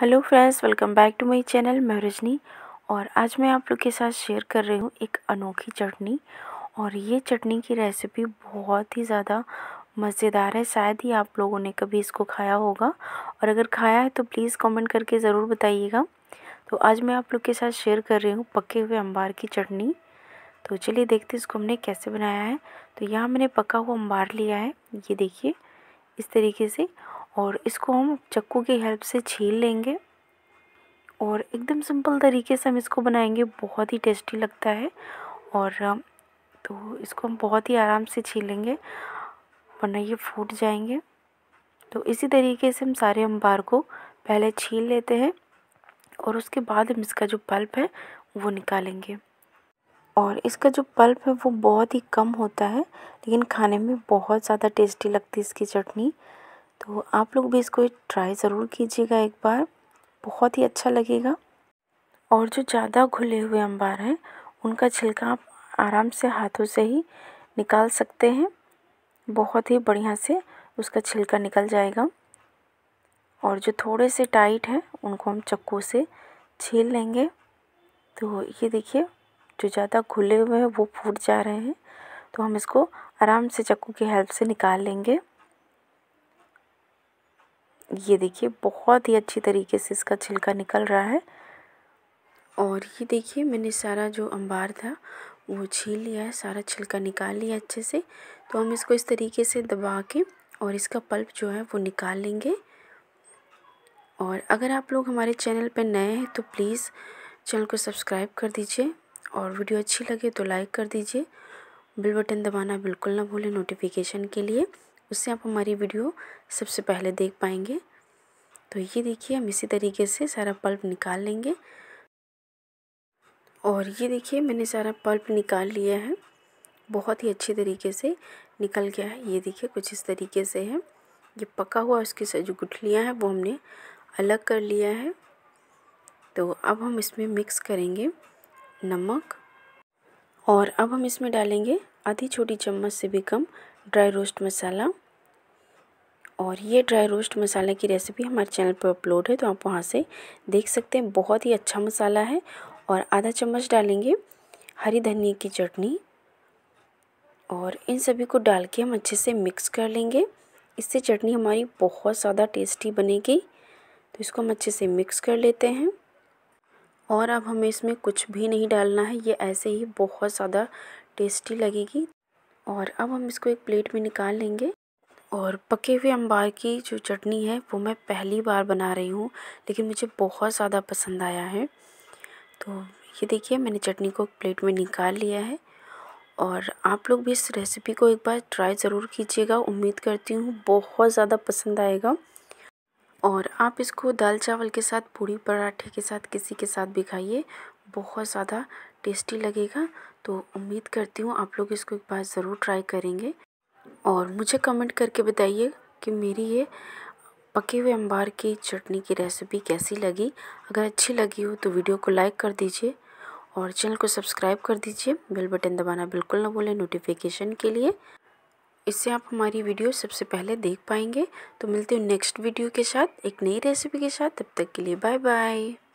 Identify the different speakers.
Speaker 1: hello friends welcome back to my channel मैं रजनी और आज मैं आप लोग के साथ शेयर कर रही हूँ एक अनोखी चटनी और ये चटनी की रेसिपी बहुत ही ज़्यादा मज़ेदार है शायद ही आप लोगों ने कभी इसको खाया होगा और अगर खाया है तो प्लीज़ कमेंट करके ज़रूर बताइएगा तो आज मैं आप लोग के साथ शेयर कर रही हूँ पके हुए अंबार की चटनी तो चलिए देखते इसको हमने कैसे बनाया है तो यहाँ मैंने पका हुआ अंबार लिया है ये देखिए इस तरीके से और इसको हम चक्कू की हेल्प से छील लेंगे और एकदम सिंपल तरीके से हम इसको बनाएंगे बहुत ही टेस्टी लगता है और तो इसको हम बहुत ही आराम से छीलेंगे वरना ये फूट जाएंगे तो इसी तरीके से हम सारे अंबार को पहले छील लेते हैं और उसके बाद हम इसका जो पल्प है वो निकालेंगे और इसका जो पल्प है वो बहुत ही कम होता है लेकिन खाने में बहुत ज़्यादा टेस्टी लगती है इसकी चटनी तो आप लोग भी इसको ट्राई ज़रूर कीजिएगा एक बार बहुत ही अच्छा लगेगा और जो ज़्यादा घुले हुए अंबार हैं उनका छिलका आप आराम से हाथों से ही निकाल सकते हैं बहुत ही बढ़िया से उसका छिलका निकल जाएगा और जो थोड़े से टाइट हैं उनको हम चक्कू से छील लेंगे तो ये देखिए जो ज़्यादा घुले हुए हैं वो फूट जा रहे हैं तो हम इसको आराम से चक्कू की हेल्प से निकाल लेंगे ये देखिए बहुत ही अच्छी तरीके से इसका छिलका निकल रहा है और ये देखिए मैंने सारा जो अंबार था वो छील लिया है सारा छिलका निकाल लिया अच्छे से तो हम इसको इस तरीके से दबा के और इसका पल्प जो है वो निकाल लेंगे और अगर आप लोग हमारे चैनल पर नए हैं तो प्लीज़ चैनल को सब्सक्राइब कर दीजिए और वीडियो अच्छी लगे तो लाइक कर दीजिए बिल बटन दबाना बिल्कुल ना भूलें नोटिफिकेशन के लिए उससे आप हमारी वीडियो सबसे पहले देख पाएंगे तो ये देखिए हम इसी तरीके से सारा पल्प निकाल लेंगे और ये देखिए मैंने सारा पल्प निकाल लिया है बहुत ही अच्छे तरीके से निकल गया है ये देखिए कुछ इस तरीके से है ये पका हुआ उसकी जो गुठलियाँ हैं वो हमने अलग कर लिया है तो अब हम इसमें मिक्स करेंगे नमक और अब हम इसमें डालेंगे आधी छोटी चम्मच से भी कम ड्राई रोस्ट मसाला और ये ड्राई रोस्ट मसाला की रेसिपी हमारे चैनल पर अपलोड है तो आप वहाँ से देख सकते हैं बहुत ही अच्छा मसाला है और आधा चम्मच डालेंगे हरी धनिया की चटनी और इन सभी को डाल के हम अच्छे से मिक्स कर लेंगे इससे चटनी हमारी बहुत ज़्यादा टेस्टी बनेगी तो इसको हम अच्छे से मिक्स कर लेते हैं और अब हमें इसमें कुछ भी नहीं डालना है ये ऐसे ही बहुत ज़्यादा टेस्टी लगेगी और अब हम इसको एक प्लेट में निकाल लेंगे और पके हुए अंबार की जो चटनी है वो मैं पहली बार बना रही हूँ लेकिन मुझे बहुत ज़्यादा पसंद आया है तो ये देखिए मैंने चटनी को प्लेट में निकाल लिया है और आप लोग भी इस रेसिपी को एक बार ट्राई ज़रूर कीजिएगा उम्मीद करती हूँ बहुत ज़्यादा पसंद आएगा और आप इसको दाल चावल के साथ पूड़ी पराठे के साथ किसी के साथ भी खाइए बहुत ज़्यादा टेस्टी लगेगा तो उम्मीद करती हूँ आप लोग इसको एक बार ज़रूर ट्राई करेंगे और मुझे कमेंट करके बताइए कि मेरी ये पके हुए अंबार की चटनी की रेसिपी कैसी लगी अगर अच्छी लगी हो तो वीडियो को लाइक कर दीजिए और चैनल को सब्सक्राइब कर दीजिए बेल बटन दबाना बिल्कुल ना भूलें नोटिफिकेशन के लिए इससे आप हमारी वीडियो सबसे पहले देख पाएंगे तो मिलते हैं नेक्स्ट वीडियो के साथ एक नई रेसिपी के साथ तब तक के लिए बाय बाय